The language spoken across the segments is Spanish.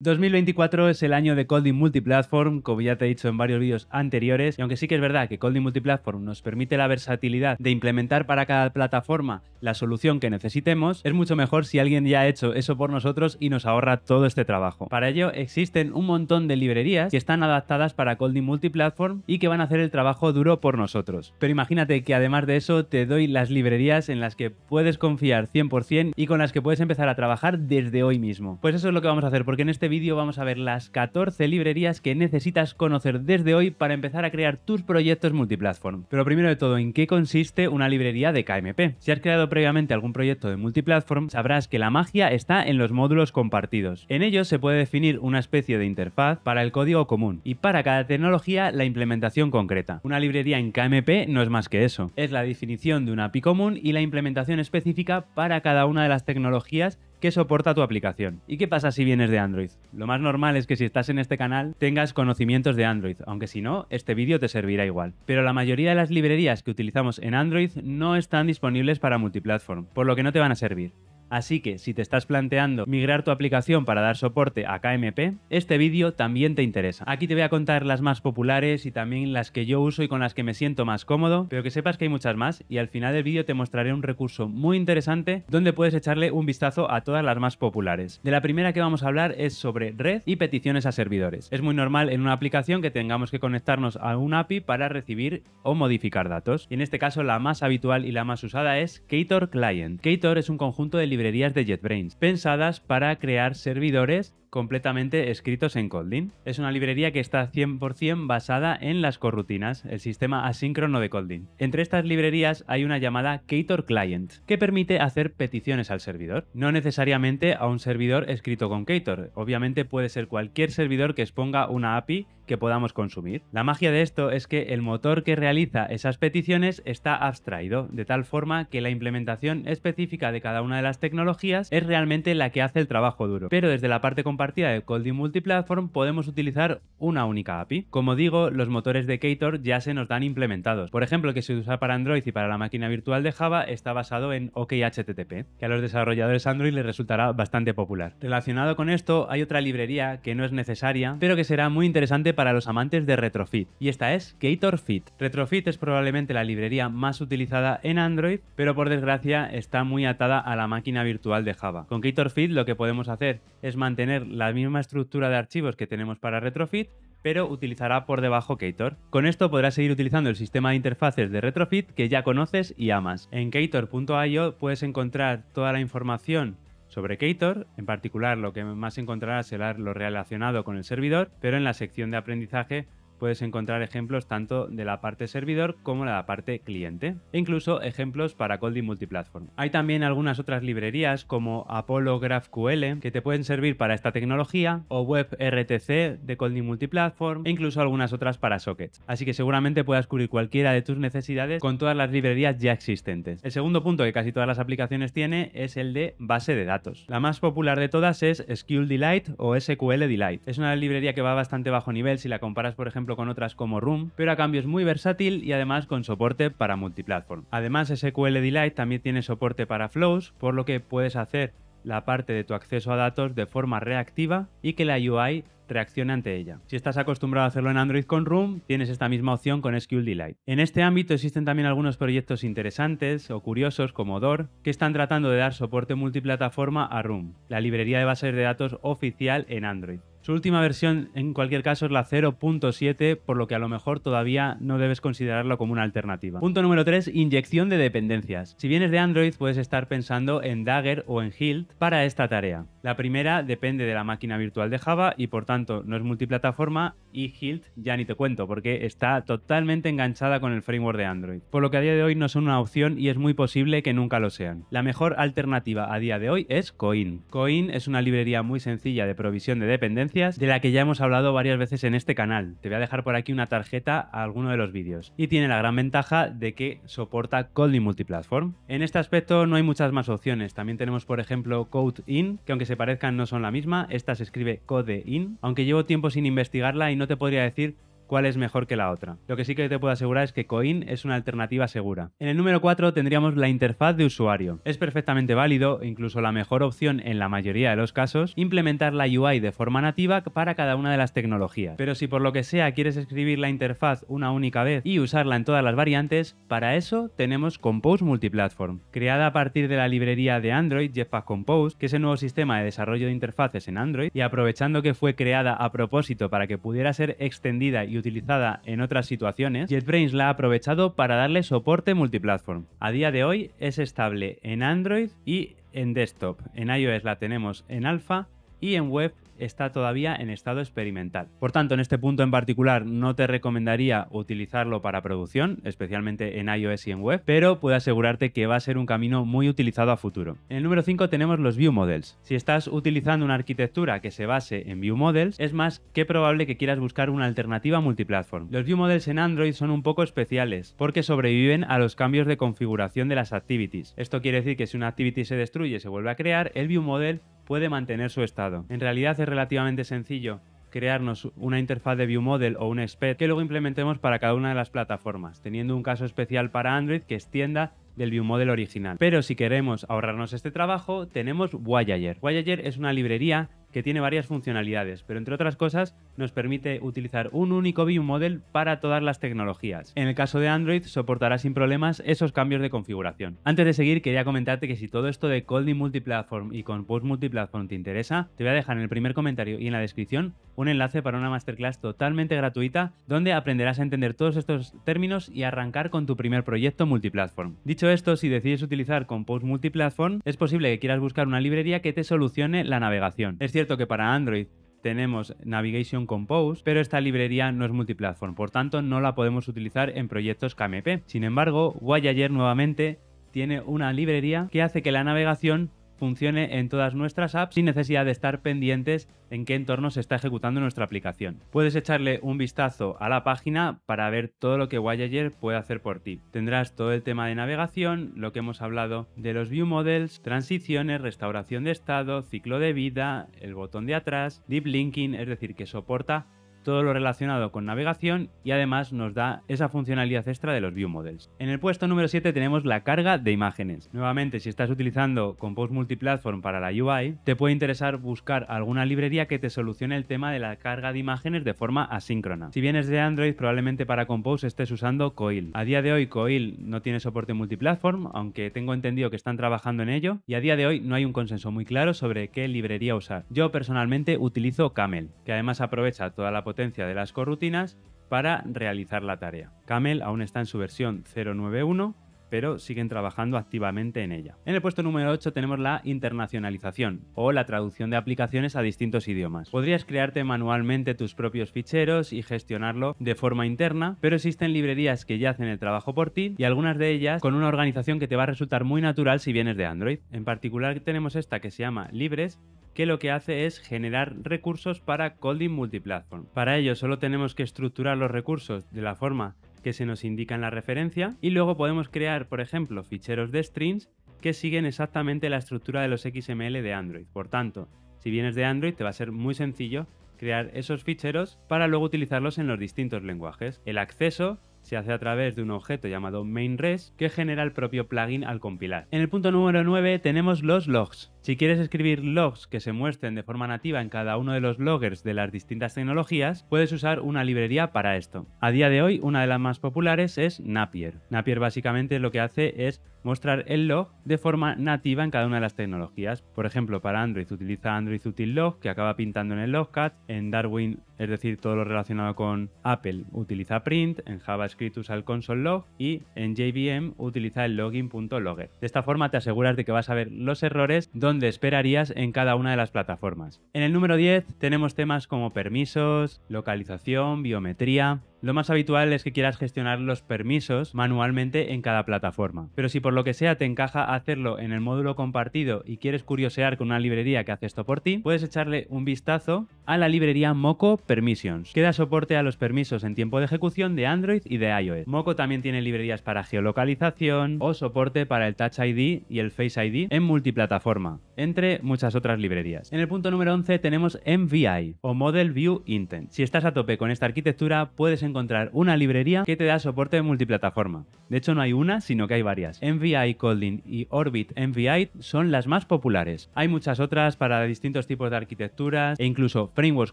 2024 es el año de Colding Multiplatform, como ya te he dicho en varios vídeos anteriores, y aunque sí que es verdad que Colding Multiplatform nos permite la versatilidad de implementar para cada plataforma la solución que necesitemos, es mucho mejor si alguien ya ha hecho eso por nosotros y nos ahorra todo este trabajo. Para ello existen un montón de librerías que están adaptadas para Colding Multiplatform y que van a hacer el trabajo duro por nosotros. Pero imagínate que además de eso te doy las librerías en las que puedes confiar 100% y con las que puedes empezar a trabajar desde hoy mismo. Pues eso es lo que vamos a hacer, porque en este este vídeo vamos a ver las 14 librerías que necesitas conocer desde hoy para empezar a crear tus proyectos multiplatform. Pero primero de todo, ¿en qué consiste una librería de KMP? Si has creado previamente algún proyecto de multiplatform, sabrás que la magia está en los módulos compartidos. En ellos se puede definir una especie de interfaz para el código común y para cada tecnología la implementación concreta. Una librería en KMP no es más que eso, es la definición de una API común y la implementación específica para cada una de las tecnologías Qué soporta tu aplicación. ¿Y qué pasa si vienes de Android? Lo más normal es que si estás en este canal tengas conocimientos de Android, aunque si no, este vídeo te servirá igual. Pero la mayoría de las librerías que utilizamos en Android no están disponibles para multiplatform, por lo que no te van a servir. Así que si te estás planteando migrar tu aplicación para dar soporte a KMP, este vídeo también te interesa. Aquí te voy a contar las más populares y también las que yo uso y con las que me siento más cómodo, pero que sepas que hay muchas más y al final del vídeo te mostraré un recurso muy interesante donde puedes echarle un vistazo a todas las más populares. De la primera que vamos a hablar es sobre red y peticiones a servidores. Es muy normal en una aplicación que tengamos que conectarnos a un API para recibir o modificar datos. Y en este caso la más habitual y la más usada es Ktor Client. Ktor es un conjunto de librerías de JetBrains, pensadas para crear servidores completamente escritos en Coldin. Es una librería que está 100% basada en las corrutinas, el sistema asíncrono de Coldin. Entre estas librerías hay una llamada Cator Client, que permite hacer peticiones al servidor, no necesariamente a un servidor escrito con Cator, obviamente puede ser cualquier servidor que exponga una API que podamos consumir. La magia de esto es que el motor que realiza esas peticiones está abstraído, de tal forma que la implementación específica de cada una de las tecnologías es realmente la que hace el trabajo duro, pero desde la parte partida de Colding Multiplatform podemos utilizar una única API. Como digo, los motores de Ktor ya se nos dan implementados. Por ejemplo, que se usa para Android y para la máquina virtual de Java está basado en OKHTTP, que a los desarrolladores Android les resultará bastante popular. Relacionado con esto, hay otra librería que no es necesaria, pero que será muy interesante para los amantes de Retrofit, y esta es KtorFit. Retrofit es probablemente la librería más utilizada en Android, pero por desgracia está muy atada a la máquina virtual de Java. Con KtorFit lo que podemos hacer es mantener la misma estructura de archivos que tenemos para Retrofit, pero utilizará por debajo Ktor. Con esto podrás seguir utilizando el sistema de interfaces de Retrofit que ya conoces y amas. En Ktor.io puedes encontrar toda la información sobre Ktor, en particular lo que más encontrarás será lo relacionado con el servidor, pero en la sección de aprendizaje puedes encontrar ejemplos tanto de la parte servidor como de la parte cliente, e incluso ejemplos para Colding Multiplatform. Hay también algunas otras librerías como Apollo GraphQL que te pueden servir para esta tecnología, o WebRTC de Colding Multiplatform, e incluso algunas otras para sockets. Así que seguramente puedas cubrir cualquiera de tus necesidades con todas las librerías ya existentes. El segundo punto que casi todas las aplicaciones tiene es el de base de datos. La más popular de todas es SQL Delight o SQL Delight. Es una librería que va bastante bajo nivel si la comparas, por ejemplo, con otras como Room, pero a cambio es muy versátil y además con soporte para multiplatform. Además SQL Delight también tiene soporte para flows, por lo que puedes hacer la parte de tu acceso a datos de forma reactiva y que la UI reaccione ante ella. Si estás acostumbrado a hacerlo en Android con Room, tienes esta misma opción con SQL Delight. En este ámbito existen también algunos proyectos interesantes o curiosos como DOR que están tratando de dar soporte multiplataforma a Room, la librería de bases de datos oficial en Android. Su última versión, en cualquier caso, es la 0.7, por lo que a lo mejor todavía no debes considerarlo como una alternativa. Punto número 3, inyección de dependencias. Si vienes de Android, puedes estar pensando en Dagger o en Hilt para esta tarea. La primera depende de la máquina virtual de Java y por tanto no es multiplataforma y Hilt ya ni te cuento porque está totalmente enganchada con el framework de Android, por lo que a día de hoy no son una opción y es muy posible que nunca lo sean. La mejor alternativa a día de hoy es Coin. Coin es una librería muy sencilla de provisión de dependencias de la que ya hemos hablado varias veces en este canal. Te voy a dejar por aquí una tarjeta a alguno de los vídeos. Y tiene la gran ventaja de que soporta y Multiplatform. En este aspecto no hay muchas más opciones. También tenemos, por ejemplo, Code In, que aunque se parezcan no son la misma. Esta se escribe In, aunque llevo tiempo sin investigarla y no te podría decir cuál es mejor que la otra. Lo que sí que te puedo asegurar es que Coin es una alternativa segura. En el número 4 tendríamos la interfaz de usuario. Es perfectamente válido, e incluso la mejor opción en la mayoría de los casos, implementar la UI de forma nativa para cada una de las tecnologías. Pero si por lo que sea quieres escribir la interfaz una única vez y usarla en todas las variantes, para eso tenemos Compose Multiplatform, creada a partir de la librería de Android Jetpack Compose, que es el nuevo sistema de desarrollo de interfaces en Android, y aprovechando que fue creada a propósito para que pudiera ser extendida y utilizada en otras situaciones, JetBrains la ha aprovechado para darle soporte multiplatform. A día de hoy es estable en Android y en desktop. En iOS la tenemos en alfa y en web está todavía en estado experimental. Por tanto, en este punto en particular no te recomendaría utilizarlo para producción, especialmente en iOS y en web, pero puedo asegurarte que va a ser un camino muy utilizado a futuro. En el número 5 tenemos los View Models. Si estás utilizando una arquitectura que se base en View Models, es más que probable que quieras buscar una alternativa multiplatform. Los View Models en Android son un poco especiales porque sobreviven a los cambios de configuración de las activities. Esto quiere decir que si una activity se destruye y se vuelve a crear, el View Model puede mantener su estado. En realidad es relativamente sencillo crearnos una interfaz de ViewModel o un SPED que luego implementemos para cada una de las plataformas, teniendo un caso especial para Android que extienda del ViewModel original. Pero si queremos ahorrarnos este trabajo, tenemos Voyager. Voyager es una librería que tiene varias funcionalidades, pero entre otras cosas nos permite utilizar un único ViewModel para todas las tecnologías. En el caso de Android soportará sin problemas esos cambios de configuración. Antes de seguir quería comentarte que si todo esto de Colding Multiplatform y Compose Multiplatform te interesa, te voy a dejar en el primer comentario y en la descripción un enlace para una masterclass totalmente gratuita donde aprenderás a entender todos estos términos y arrancar con tu primer proyecto multiplatform. Dicho esto, si decides utilizar Compose Multiplatform, es posible que quieras buscar una librería que te solucione la navegación cierto que para Android tenemos Navigation Compose, pero esta librería no es multiplatform, por tanto no la podemos utilizar en proyectos KMP. Sin embargo, Voyager nuevamente tiene una librería que hace que la navegación funcione en todas nuestras apps sin necesidad de estar pendientes en qué entorno se está ejecutando nuestra aplicación. Puedes echarle un vistazo a la página para ver todo lo que Voyager puede hacer por ti. Tendrás todo el tema de navegación, lo que hemos hablado de los view models, transiciones, restauración de estado, ciclo de vida, el botón de atrás, deep linking, es decir, que soporta todo lo relacionado con navegación y además nos da esa funcionalidad extra de los View Models. En el puesto número 7 tenemos la carga de imágenes. Nuevamente, si estás utilizando Compose Multiplatform para la UI, te puede interesar buscar alguna librería que te solucione el tema de la carga de imágenes de forma asíncrona. Si vienes de Android, probablemente para Compose estés usando Coil. A día de hoy Coil no tiene soporte multiplatform, aunque tengo entendido que están trabajando en ello, y a día de hoy no hay un consenso muy claro sobre qué librería usar. Yo personalmente utilizo Camel, que además aprovecha toda la potencia de las corrutinas para realizar la tarea. Camel aún está en su versión 091, pero siguen trabajando activamente en ella. En el puesto número 8 tenemos la internacionalización o la traducción de aplicaciones a distintos idiomas. Podrías crearte manualmente tus propios ficheros y gestionarlo de forma interna, pero existen librerías que ya hacen el trabajo por ti y algunas de ellas con una organización que te va a resultar muy natural si vienes de Android. En particular tenemos esta que se llama Libres, que lo que hace es generar recursos para Coding Multiplatform. Para ello solo tenemos que estructurar los recursos de la forma que se nos indica en la referencia y luego podemos crear, por ejemplo, ficheros de strings que siguen exactamente la estructura de los XML de Android. Por tanto, si vienes de Android te va a ser muy sencillo crear esos ficheros para luego utilizarlos en los distintos lenguajes. El acceso se hace a través de un objeto llamado mainRes que genera el propio plugin al compilar. En el punto número 9 tenemos los logs. Si quieres escribir logs que se muestren de forma nativa en cada uno de los loggers de las distintas tecnologías, puedes usar una librería para esto. A día de hoy, una de las más populares es Napier. Napier básicamente lo que hace es mostrar el log de forma nativa en cada una de las tecnologías. Por ejemplo, para Android utiliza Android Util Log, que acaba pintando en el Logcat. En Darwin, es decir, todo lo relacionado con Apple, utiliza Print. En JavaScript usa el console log y en JVM utiliza el login.logger. De esta forma te aseguras de que vas a ver los errores donde esperarías en cada una de las plataformas. En el número 10 tenemos temas como permisos, localización, biometría, lo más habitual es que quieras gestionar los permisos manualmente en cada plataforma. Pero si por lo que sea te encaja hacerlo en el módulo compartido y quieres curiosear con una librería que hace esto por ti, puedes echarle un vistazo a la librería Moco Permissions, que da soporte a los permisos en tiempo de ejecución de Android y de iOS. Moco también tiene librerías para geolocalización o soporte para el Touch ID y el Face ID en multiplataforma entre muchas otras librerías. En el punto número 11 tenemos MVI o Model View Intent. Si estás a tope con esta arquitectura, puedes encontrar una librería que te da soporte de multiplataforma. De hecho, no hay una, sino que hay varias. MVI Colding y Orbit MVI son las más populares. Hay muchas otras para distintos tipos de arquitecturas e incluso frameworks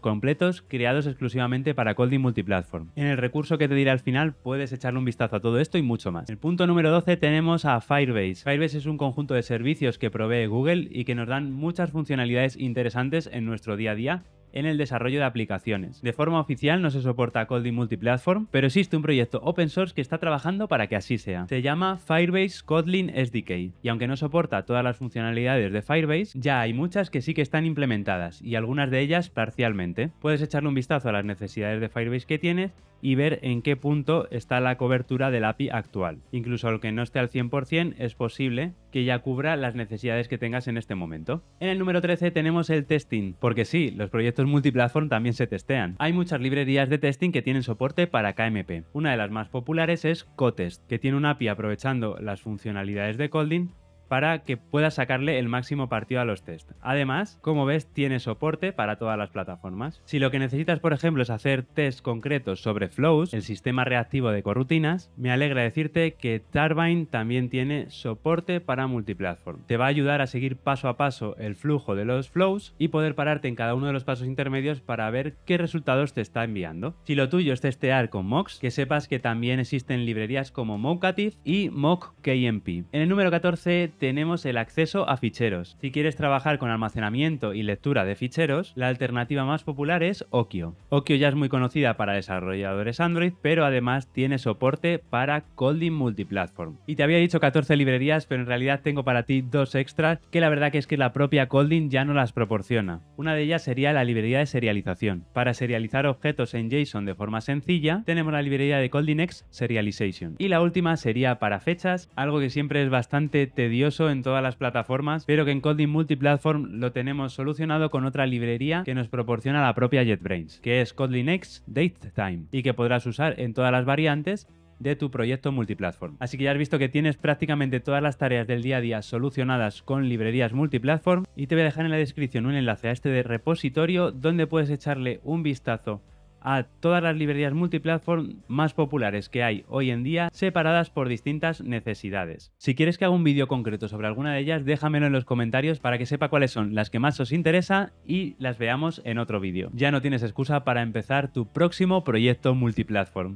completos creados exclusivamente para Colding multiplatform. En el recurso que te diré al final puedes echarle un vistazo a todo esto y mucho más. En el punto número 12 tenemos a Firebase. Firebase es un conjunto de servicios que provee Google y que nos dan muchas funcionalidades interesantes en nuestro día a día en el desarrollo de aplicaciones. De forma oficial no se soporta Kotlin Multiplatform, pero existe un proyecto open source que está trabajando para que así sea. Se llama Firebase Kotlin SDK, y aunque no soporta todas las funcionalidades de Firebase, ya hay muchas que sí que están implementadas, y algunas de ellas parcialmente. Puedes echarle un vistazo a las necesidades de Firebase que tienes y ver en qué punto está la cobertura del API actual. Incluso aunque que no esté al 100% es posible que ya cubra las necesidades que tengas en este momento. En el número 13 tenemos el testing, porque sí, los proyectos los multiplatform también se testean. Hay muchas librerías de testing que tienen soporte para KMP. Una de las más populares es Cotest, que tiene una API aprovechando las funcionalidades de Colding para que puedas sacarle el máximo partido a los test. Además, como ves, tiene soporte para todas las plataformas. Si lo que necesitas, por ejemplo, es hacer test concretos sobre flows, el sistema reactivo de corrutinas, me alegra decirte que Turbine también tiene soporte para multiplatform. Te va a ayudar a seguir paso a paso el flujo de los flows y poder pararte en cada uno de los pasos intermedios para ver qué resultados te está enviando. Si lo tuyo es testear con mocks, que sepas que también existen librerías como Mocative y Mock KMP. En el número 14 tenemos el acceso a ficheros. Si quieres trabajar con almacenamiento y lectura de ficheros, la alternativa más popular es Okio. Okio ya es muy conocida para desarrolladores Android, pero además tiene soporte para Colding Multiplatform. Y te había dicho 14 librerías, pero en realidad tengo para ti dos extras que la verdad que es que la propia Colding ya no las proporciona. Una de ellas sería la librería de serialización. Para serializar objetos en JSON de forma sencilla, tenemos la librería de Colding X Serialization. Y la última sería para fechas, algo que siempre es bastante tedioso en todas las plataformas, pero que en Kotlin Multiplatform lo tenemos solucionado con otra librería que nos proporciona la propia JetBrains, que es Kotlin X DateTime, y que podrás usar en todas las variantes de tu proyecto multiplatform. Así que ya has visto que tienes prácticamente todas las tareas del día a día solucionadas con librerías multiplatform y te voy a dejar en la descripción un enlace a este de repositorio donde puedes echarle un vistazo a todas las librerías multiplatform más populares que hay hoy en día, separadas por distintas necesidades. Si quieres que haga un vídeo concreto sobre alguna de ellas, déjamelo en los comentarios para que sepa cuáles son las que más os interesa y las veamos en otro vídeo. Ya no tienes excusa para empezar tu próximo proyecto multiplatform.